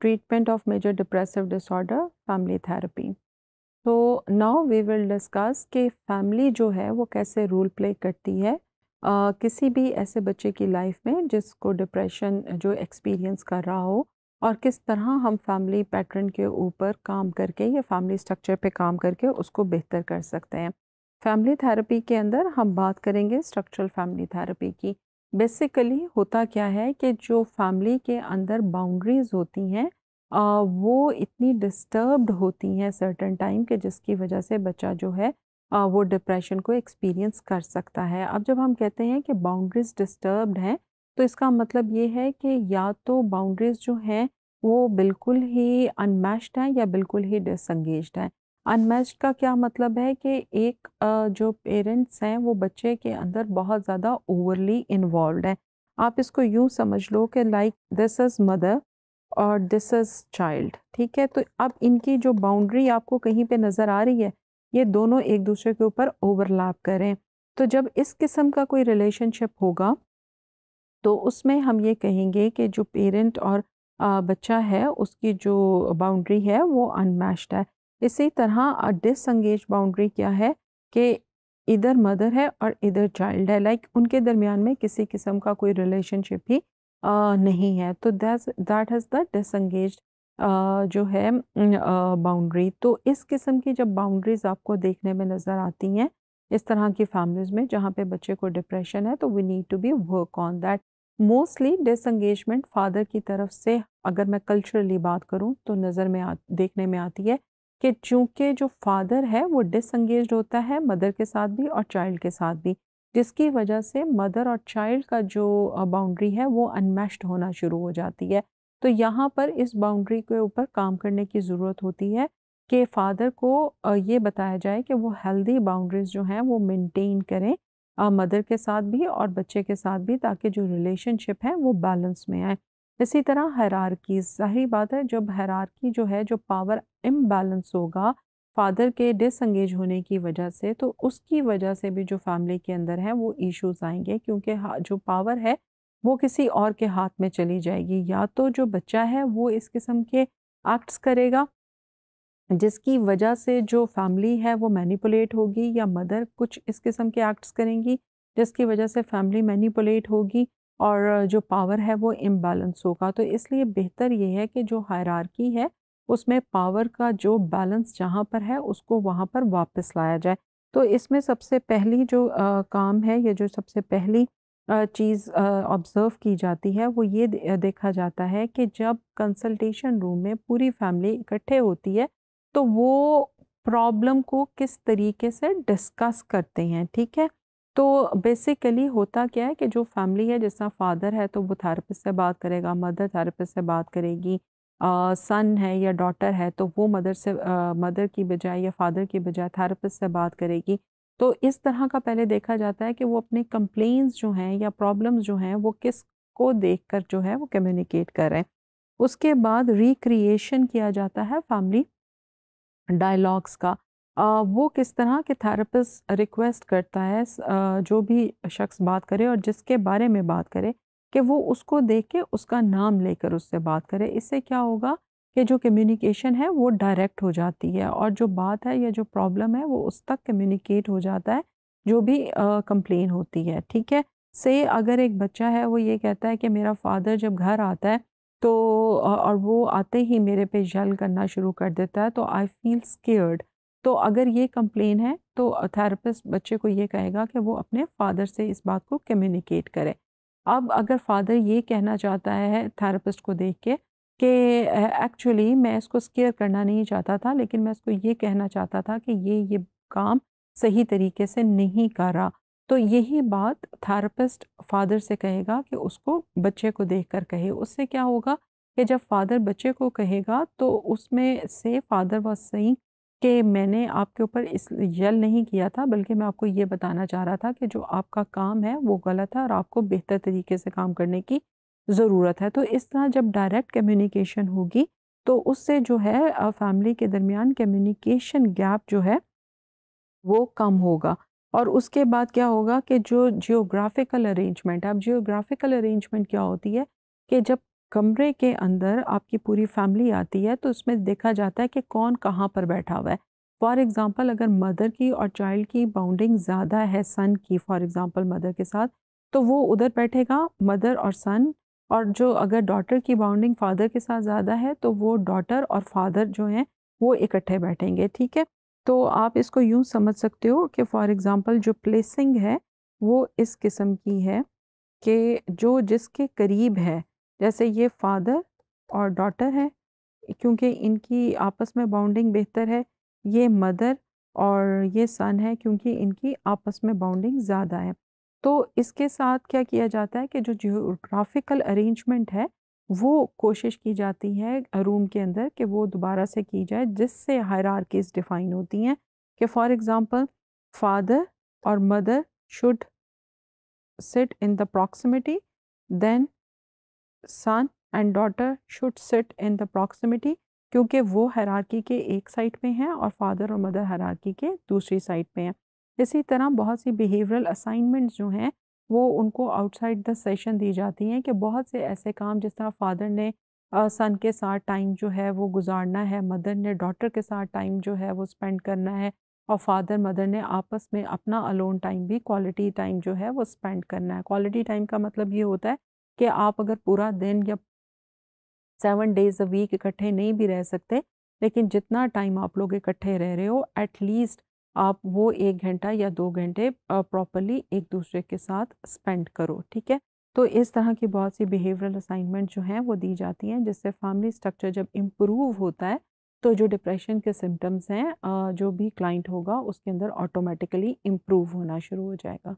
treatment of major depressive disorder family therapy so now we will discuss कि family जो है वो कैसे role play करती है Uh, किसी भी ऐसे बच्चे की लाइफ में जिसको डिप्रेशन जो एक्सपीरियंस कर रहा हो और किस तरह हम फैमिली पैटर्न के ऊपर काम करके या फैमिली स्ट्रक्चर पे काम करके उसको बेहतर कर सकते हैं फैमिली थेरेपी के अंदर हम बात करेंगे स्ट्रक्चरल फैमिली थेरेपी की बेसिकली होता क्या है कि जो फैमिली के अंदर बाउंड्रीज होती हैं वो इतनी डिस्टर्ब्ड होती हैं सर्टन टाइम के जिसकी वजह से बच्चा जो है वो डिप्रेशन को एक्सपीरियंस कर सकता है अब जब हम कहते हैं कि बाउंड्रीज डिस्टर्ब्ड हैं तो इसका मतलब ये है कि या तो बाउंड्रीज जो हैं वो बिल्कुल ही अनमैश्ड हैं या बिल्कुल ही डिसंगेज हैं अनमैच का क्या मतलब है कि एक जो पेरेंट्स हैं वो बच्चे के अंदर बहुत ज़्यादा ओवरली इन्वॉल्व हैं आप इसको यूँ समझ लो कि लाइक दिस इज़ मदर और दिस इज़ चाइल्ड ठीक है तो अब इनकी जो बाउंड्री आपको कहीं पे नज़र आ रही है ये दोनों एक दूसरे के ऊपर ओवरलैप करें तो जब इस किस्म का कोई रिलेशनशिप होगा तो उसमें हम ये कहेंगे कि जो पेरेंट और बच्चा है उसकी जो बाउंड्री है वो अनमैच्ड है इसी तरह डिसंगेज बाउंड्री क्या है कि इधर मदर है और इधर चाइल्ड है लाइक like, उनके दरमियान में किसी किस्म का कोई रिलेशनशिप ही आ, नहीं है तो दैट हैज़ द डिसंगेज जो है बाउंड्री तो इस किस्म की जब बाउंड्रीज़ आपको देखने में नज़र आती हैं इस तरह की फैमिलीज़ में जहाँ पे बच्चे को डिप्रेशन है तो we need to be work on that mostly disengagement father की तरफ से अगर मैं कल्चरली बात करूँ तो नज़र में आ देखने में आती है कि चूँकि जो फादर है वो डिसंगेज होता है मदर के साथ भी और चाइल्ड के साथ भी जिसकी वजह से मदर और चाइल्ड का जो बाउंड्री है वो अनमेस्ड होना शुरू हो जाती है तो यहाँ पर इस बाउंड्री के ऊपर काम करने की ज़रूरत होती है कि फादर को ये बताया जाए कि वो हेल्दी बाउंड्रीज जो हैं वो मेंटेन करें मदर के साथ भी और बच्चे के साथ भी ताकि जो रिलेशनशिप है वो बैलेंस में आए इसी तरह हैरारकी जाहिर बात है जब हैरारकी जो है जो पावर इम्बैलेंस होगा फादर के डिसंगेज होने की वजह से तो उसकी वजह से भी जो फैमिली के अंदर है वो इश्यूज आएंगे क्योंकि जो पावर है वो किसी और के हाथ में चली जाएगी या तो जो बच्चा है वो इस किस्म के एक्ट्स करेगा जिसकी वजह से जो फैमिली है वो मैनिपुलेट होगी या मदर कुछ इस किस्म के एक्ट्स करेंगी जिसकी वजह से फैमिली मैनिपुलेट होगी और जो पावर है वो इम्बैलेंस होगा तो इसलिए बेहतर ये है कि जो हायरार्की है उसमें पावर का जो बैलेंस जहाँ पर है उसको वहाँ पर वापस लाया जाए तो इसमें सबसे पहली जो आ, काम है या जो सबसे पहली चीज़ ऑब्ज़र्व की जाती है वो ये देखा जाता है कि जब कंसल्टेशन रूम में पूरी फैमिली इकट्ठे होती है तो वो प्रॉब्लम को किस तरीके से डिस्कस करते हैं ठीक है तो बेसिकली होता क्या है कि जो फैमिली है जैसा फादर है तो वो थेरेपिस्ट से बात करेगा मदर थेरेपिस्ट से बात करेगी सन है या डॉटर है तो वो मदर से मदर की बजाय या फादर की बजाय थेरेपिस्ट से बात करेगी तो इस तरह का पहले देखा जाता है कि वो अपने कंप्लेंस जो हैं या प्रॉब्लम्स जो हैं वो किस को देख कर जो है वो कम्युनिकेट कर रहे हैं उसके बाद रिक्रिएशन किया जाता है फैमिली डायलॉग्स का वो किस तरह के थेरेपिस्ट रिक्वेस्ट करता है जो भी शख्स बात करे और जिसके बारे में बात करे कि वो उसको देख के उसका नाम लेकर उससे बात करे इससे क्या होगा कि जो कम्युनिकेशन है वो डायरेक्ट हो जाती है और जो बात है या जो प्रॉब्लम है वो उस तक कम्युनिकेट हो जाता है जो भी कंप्लेन होती है ठीक है से अगर एक बच्चा है वो ये कहता है कि मेरा फादर जब घर आता है तो और वो आते ही मेरे पे जल करना शुरू कर देता है तो आई फील स्केयर्ड तो अगर ये कंप्लेन है तो थेरेपिस्ट बच्चे को ये कहेगा कि वो अपने फादर से इस बात को कम्युनिकेट करे अब अगर फादर ये कहना चाहता है थेरेपिस्ट को देख के कि एक्चुअली मैं इसको स्केयर करना नहीं चाहता था लेकिन मैं इसको ये कहना चाहता था कि ये ये काम सही तरीके से नहीं कर रहा तो यही बात थेरेपिस्ट फादर से कहेगा कि उसको बच्चे को देख कर कहे उससे क्या होगा कि जब फादर बच्चे को कहेगा तो उसमें से फादर वॉज सही कि मैंने आपके ऊपर इस यल नहीं किया था बल्कि मैं आपको ये बताना चाह रहा था कि जो आपका काम है वो गलत है और आपको बेहतर तरीके से काम करने की ज़रूरत है तो इस तरह जब डायरेक्ट कम्युनिकेशन होगी तो उससे जो है फैमिली के दरमियान कम्युनिकेशन गैप जो है वो कम होगा और उसके बाद क्या होगा कि जो जियोग्राफिकल अरेंजमेंट अब जियोग्राफिकल अरेंजमेंट क्या होती है कि जब कमरे के अंदर आपकी पूरी फैमिली आती है तो उसमें देखा जाता है कि कौन कहाँ पर बैठा हुआ है फॉर एग्ज़ाम्पल अगर मदर की और चाइल्ड की बाउंडिंग ज़्यादा है सन की फॉर एग्ज़ाम्पल मदर के साथ तो वो उधर बैठेगा मदर और सन और जो अगर डॉटर की बाउंडिंग फादर के साथ ज़्यादा है तो वो डॉटर और फादर जो हैं वो इकट्ठे बैठेंगे ठीक है तो आप इसको यूँ समझ सकते हो कि फॉर एग्ज़ाम्पल जो प्लेसिंग है वो इस किस्म की है कि जो जिसके करीब है जैसे ये फादर और डॉटर है क्योंकि इनकी आपस में बाउंडिंग बेहतर है ये मदर और ये सन है क्योंकि इनकी आपस में बाउंडिंग ज़्यादा है तो इसके साथ क्या किया जाता है कि जो जियोग्राफिकल अरेंजमेंट है वो कोशिश की जाती है रूम के अंदर कि वो दोबारा से की जाए जिससे हायरार्कीज डिफ़ाइन होती हैं कि फॉर एग्ज़ाम्पल फादर और mother should sit in the proximity then son and daughter should sit in the proximity क्योंकि वो हरारकी के एक साइड पे हैं और फादर और मदर हरारकी के दूसरी साइड पे हैं इसी तरह बहुत सी बिहेवियरल असाइनमेंट जो हैं वो उनको आउटसाइड द सेशन दी जाती हैं कि बहुत से ऐसे काम जिस तरह फादर ने सन के साथ टाइम जो है वो गुजारना है मदर ने डॉटर के साथ टाइम जो है वो स्पेंड करना है और फादर मदर ने आपस में अपना अलोन टाइम भी क्वालिटी टाइम जो है वो स्पेंड करना है क्वालिटी टाइम का मतलब ये होता है कि आप अगर पूरा दिन या सेवन डेज अ वीक इकट्ठे नहीं भी रह सकते लेकिन जितना टाइम आप लोग इकट्ठे रह रहे हो एटलीस्ट आप वो एक घंटा या दो घंटे प्रॉपरली एक दूसरे के साथ स्पेंड करो ठीक है तो इस तरह की बहुत सी बिहेवियरल असाइनमेंट जो हैं वो दी जाती हैं जिससे फैमिली स्ट्रक्चर जब इम्प्रूव होता है तो जो डिप्रेशन के सिम्टम्स हैं जो भी क्लाइंट होगा उसके अंदर ऑटोमेटिकली इम्प्रूव होना शुरू हो जाएगा